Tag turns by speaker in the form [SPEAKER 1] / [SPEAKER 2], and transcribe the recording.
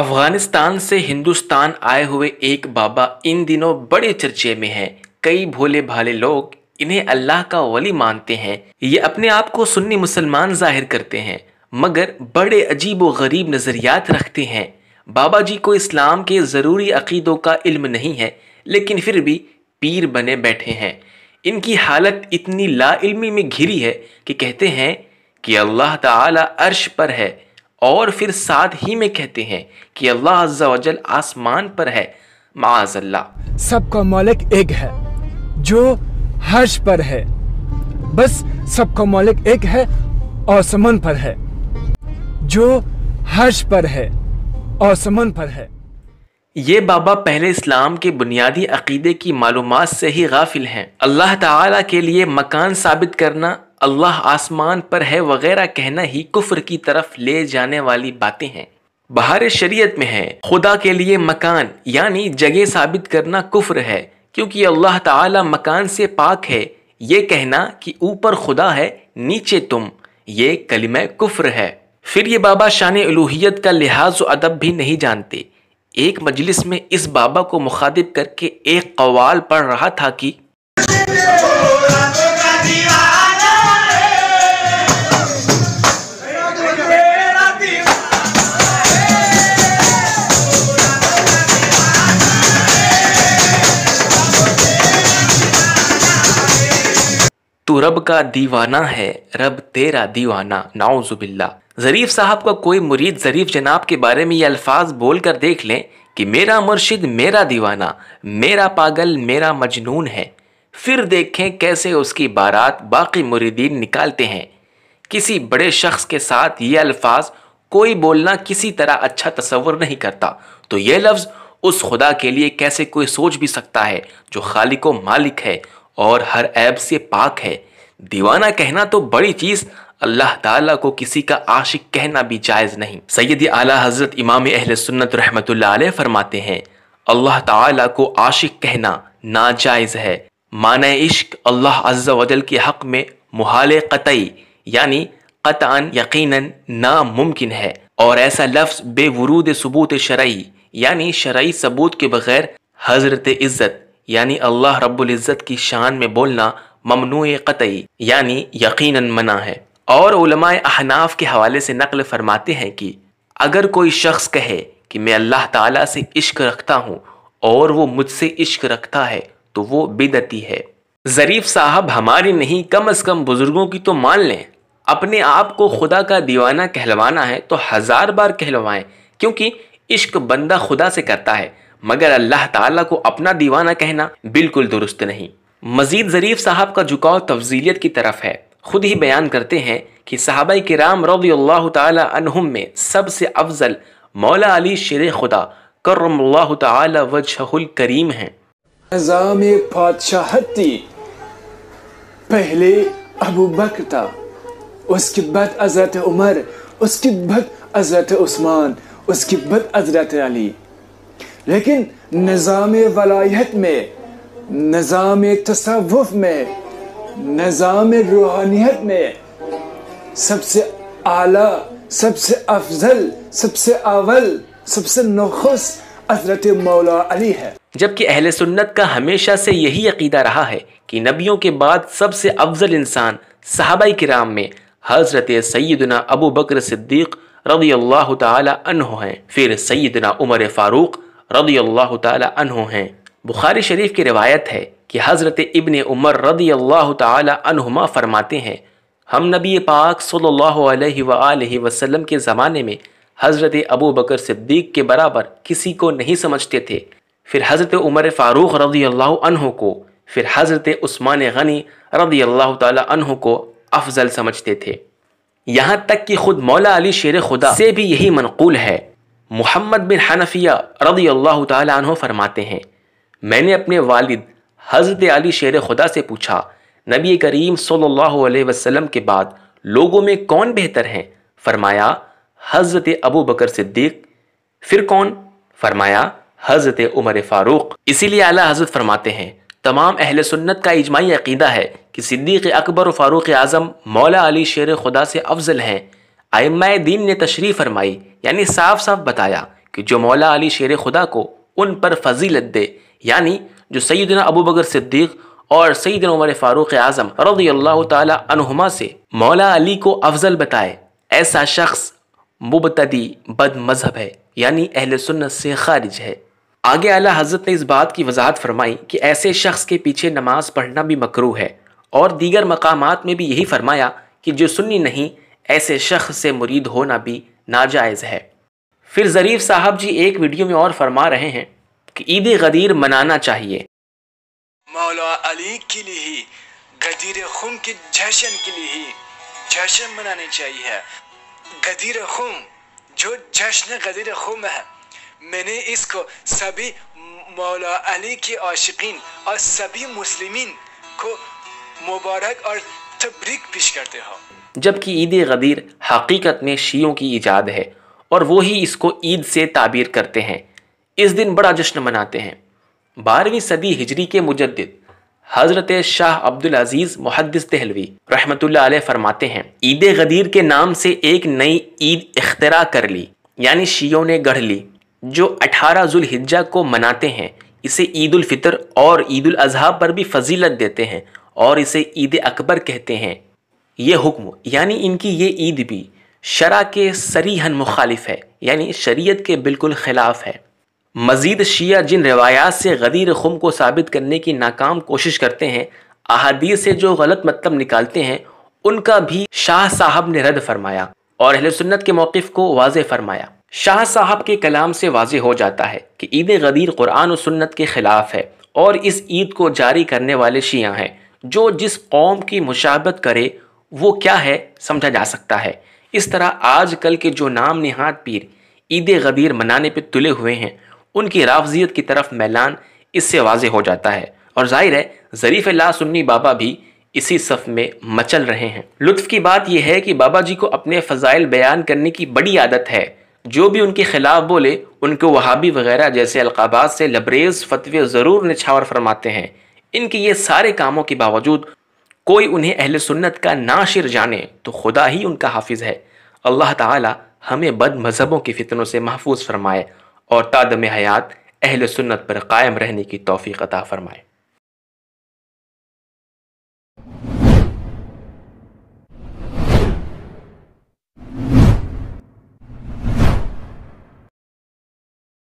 [SPEAKER 1] अफगानिस्तान से हिंदुस्तान आए हुए एक बाबा इन दिनों बड़े चर्चे में हैं कई भोले भाले लोग इन्हें अल्लाह का वली मानते हैं ये अपने आप को सुन्नी मुसलमान जाहिर करते हैं मगर बड़े अजीब व गरीब नज़रियात रखते हैं बाबा जी को इस्लाम के ज़रूरी अकीदों का इल्म नहीं है लेकिन फिर भी पीर बने बैठे हैं इनकी हालत इतनी ला इल्मी में घिरी है कि कहते हैं कि अल्लाह ताला अर्श पर है और फिर साथ ही में कहते हैं कि अल्लाह अज्जा आसमान पर है माजल्ला
[SPEAKER 2] सबका मालिक एक है जो हर्ष पर है बस सबका मालिक एक है और समन पर है जो हर्ष पर है और समन पर है
[SPEAKER 1] ये बाबा पहले इस्लाम के बुनियादी अकीदे की मालूम से ही गाफिल हैं अल्लाह ताला के लिए मकान साबित करना अल्लाह आसमान पर है वगैरह कहना ही कुफ्र की तरफ ले जाने वाली बातें हैं बहार शरीयत में है खुदा के लिए मकान यानी जगह साबित करना कुफ्र है क्योंकि अल्लाह ताला मकान से पाक है ये कहना कि ऊपर खुदा है नीचे तुम ये कलिम कुफ्र है फिर ये बाबा शान अलूहियत का लिहाज व अदब भी नहीं जानते एक मजलिस में इस बाबा को मुखातिब करके एक कवाल पढ़ रहा था कि तू रब का दीवाना है रब तेरा दीवाना नाउजुबिल्ला जरीफ साहब का कोई मुरीद जरीफ जनाब के बारे में ये अल्फाज बोल कर देख लें कि मेरा मुर्शिद मेरा दीवाना मेरा पागल मेरा मजनून है फिर देखें कैसे उसकी बारात बाकी मुरीदीन निकालते हैं किसी बड़े शख्स के साथ ये अल्फाज कोई बोलना किसी तरह अच्छा तस्वर नहीं करता तो ये लफ्ज़ उस खुदा के लिए कैसे कोई सोच भी सकता है जो खालिक व मालिक है और हर ऐब से पाक है दीवाना कहना तो बड़ी चीज़ अल्लाह ताला को किसी का आशिक कहना भी जायज़ नहीं सैयद आला हज़रत इमाम अहल सुन्नत रहमतुल्लाह अलैह फरमाते हैं अल्लाह ताला को आशिक कहना नाजायज़ है मान इश्क अल्लाह अज्जा वजल के हक़ में मुहाल कतई यानी कतान यकीनन नामुमकिन है और ऐसा लफ्ज़ बेवरूद सबूत शरई यानी शरई सबूत के बगैर हज़रत इज़्ज़त यानी अल्लाह रब्बुल इज़्ज़त की शान में बोलना ममनू क़तई यानी यकीनन मना है और अहनाफ के हवाले से नकल फरमाते हैं कि अगर कोई शख्स कहे कि मैं अल्लाह ताला से इश्क रखता हूँ और वो मुझसे इश्क रखता है तो वो बेदती है ज़रीफ साहब हमारी नहीं कम अज़ कम बुज़ुर्गों की तो मान लें अपने आप को खुदा का दीवाना कहलवाना है तो हज़ार बार कहलवाएं क्योंकि इश्क बंदा खुदा से करता है मगर अल्लाह ताला को अपना दीवाना कहना बिल्कुल दुरुस्त नहीं मजीद ज़रीफ साहब का झुकाव तफजीलियत की तरफ है खुद ही बयान करते हैं कि साहबा के राम रबी में सबसे अफजल मौला अली शेर खुदा करम तजहुल करीम है
[SPEAKER 2] पहले अबू बकर था उसके बाद अजरत उमर उसके बाद अजरत उस्मान उसके बाद अजरत अली लेकिन निज़ाम वलायत में निज़ाम तसवुफ में निज़ाम रूहानियत में सबसे आला सबसे अफजल सबसे अवल सबसे नखुस हजरत मौला अली है
[SPEAKER 1] जबकि अहल सुन्नत का हमेशा से यही अकीदा रहा है कि नबियों के बाद सबसे अफजल इंसान सहाबाई किराम में हजरत सैदना अबू बकर सिद्दीक़ रदी अल्लाह तन हैं फिर सैदना उमर फ़ारूक रदी अल्लाह तन हैं बुखारी शरीफ की रिवायत है कि हज़रत इबन उमर रदी अल्लाह तुमा फरमाते हैं हम नबी पाक सल्ला वसलम के ज़माने में हज़रत अबू बकर सिद्दीक के बराबर किसी को नहीं समझते थे फिर हज़रत उमर फ़ारूक़ रदी अल्लाह को फिर हज़रत उस्मान गनी रदी अल्लाह तहों को अफजल समझते थे यहाँ तक कि खुद मौला अली शेर खुदा से भी यही मनकूल है मोहम्मद बिन हनफिया रदी अल्लाह तह फरमाते हैं मैंने अपने वालिद हज़रत अली शेर खुदा से पूछा नबी करीम सल्लल्लाहु अलैहि वसल्लम के बाद लोगों में कौन बेहतर हैं फरमाया हज़रत अबू बकर सिद्दीक फिर कौन फरमाया हज़रत उमर फ़ारूक इसीलिए आला हज़रत फरमाते हैं तमाम अहल सुन्नत का इजमाही अकीदा है कि सिद्दीक़ अकबर और फ़ारूक आज़म मौला अली शेर खुदा से अफजल हैं आयम दीन ने तशरीफ़ फरमाई यानी साफ साफ बताया कि जो मौला अली शेर खुदा को उन पर फजीलत दे यानी जो सईद अबू बकर सिद्दीक़ और सईद उमर फ़ारूक़ आज़म रदी से मौला अली को अफजल बताए ऐसा शख्स मुबतदी बद मज़हब है यानी अहल सुन्नत से खारिज है आगे अला हजरत ने इस बात की वजाहत फरमाई कि ऐसे शख्स के पीछे नमाज पढ़ना भी मकरू है और दीगर मकाम में भी यही फरमाया कि जो सुन्नी नहीं ऐसे शख्स से मुरीद होना भी नाजायज़ है फिर ज़रीफ़ साहब जी एक वीडियो में और फरमा रहे हैं कि ईद गदीर मनाना चाहिए
[SPEAKER 2] मौला अली के लिए ही गदीर खुम के जश्न के लिए ही जश्न मनाने चाहिए गदीर खुम जो जश्न गदीर खुम है मैंने इसको सभी मौला अली के आशिकीन और सभी मुस्लिमीन को मुबारक और तब्रिक पेश करते हो
[SPEAKER 1] जबकि ईद गदीर हकीकत में शियों की ईजाद है और वो ही इसको ईद से ताबीर करते हैं इस दिन बड़ा जश्न मनाते हैं बारहवीं सदी हिजरी के मुजद हज़रत शाह अब्दुल अजीज़ मुहदस दहलवी रहमत फरमाते हैं ईद गदीर के नाम से एक नई ईद इख्तरा कर ली यानी शीयों ने गढ़ ली जो अठारह जुल्हिज्जा को मनाते हैं इसे ईद फितर और ईद अजहा पर भी फजीलत देते हैं और इसे ईद अकबर कहते हैं ये हुक्म यानी इनकी ये ईद भी शरा के सरीहन मुखालिफ है यानी शरीयत के बिल्कुल ख़िलाफ़ है मजीद शिया जिन रवायात से गदीर खुम को साबित करने की नाकाम कोशिश करते हैं अहादीस से जो गलत मतलब निकालते हैं उनका भी शाह साहब ने रद्द फरमाया और अहल सुन्नत के मौक़ को वाज फरमाया शाह साहब के कलाम से वाज हो जाता है कि ईद गदीर कुरान और सुन्नत के ख़िलाफ़ है और इस ईद को जारी करने वाले शिया हैं जो जिस कौम की मुशाबत करे वो क्या है समझा जा सकता है इस तरह आज कल के जो नाम निहाद पीर ईद गदीर मनाने पर तुले हुए हैं उनकी राफजियत की तरफ मैलान इससे वाज हो जाता है और जाहिर है ज़रीफ़ ला सुन्नी बाबा भी इसी सफ़ में मचल रहे हैं लुत्फ की बात यह है कि बाबा जी को अपने फ़जाइल बयान करने की बड़ी आदत है जो भी उनके ख़िलाफ़ बोले उनको वहाबी वगैरह जैसे अलकाबाज से लबरेज़ फतवे ज़रूर निछावर फरमाते हैं इनके ये सारे कामों के बावजूद कोई उन्हें अहल सुन्नत का नाशिर जाने तो खुदा ही उनका हाफिज़ है अल्लाह तमें बद मज़हबों के फितनों से महफूज फरमाए और तादम हयात अहल सुन्नत पर कायम रहने की तोफ़ी अता फ़रमाएँ